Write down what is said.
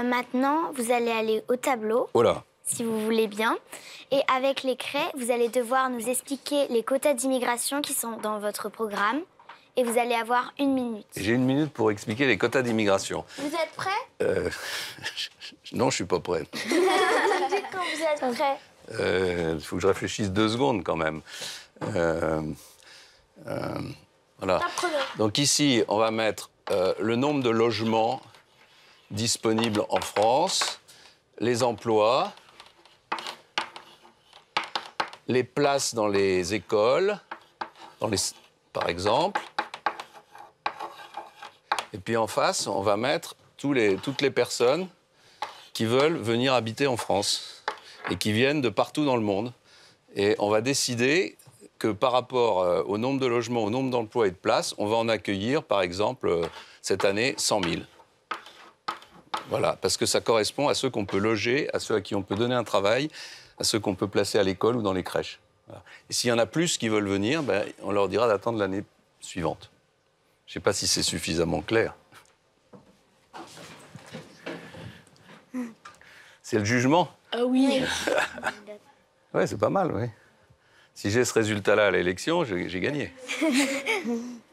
Euh, maintenant, vous allez aller au tableau. Oh si vous voulez bien. Et avec les craies, vous allez devoir nous expliquer les quotas d'immigration qui sont dans votre programme. Et vous allez avoir une minute. J'ai une minute pour expliquer les quotas d'immigration. Vous êtes prêt euh, Non, je suis pas prêt. Dites quand vous êtes prêt. Il euh, faut que je réfléchisse deux secondes quand même. voilà. Donc ici, on va mettre le nombre de logements disponibles en France, les emplois, les places dans les écoles, par exemple. Et puis en face, on va mettre toutes les personnes qui veulent venir habiter en France et qui viennent de partout dans le monde. Et on va décider que par rapport euh, au nombre de logements, au nombre d'emplois et de places, on va en accueillir, par exemple, euh, cette année, 100 000. Voilà, parce que ça correspond à ceux qu'on peut loger, à ceux à qui on peut donner un travail, à ceux qu'on peut placer à l'école ou dans les crèches. Et s'il y en a plus qui veulent venir, ben, on leur dira d'attendre l'année suivante. Je ne sais pas si c'est suffisamment clair. C'est le jugement Ah oui. ouais, c'est pas mal, oui. Si j'ai ce résultat-là à l'élection, j'ai gagné.